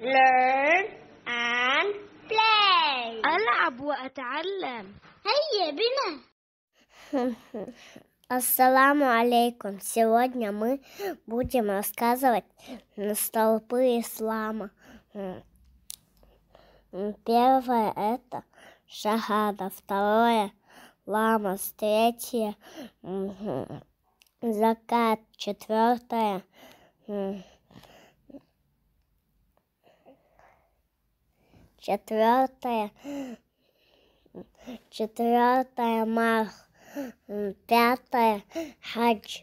learn and play ألعب وأتعلم هيا بنا Ассаламу алейкум. Сегодня мы будем рассказывать на столпы ислама. Первое это шахада, второе лама, третье закат, четвертое четвертое, четвертое март, пятое хадж.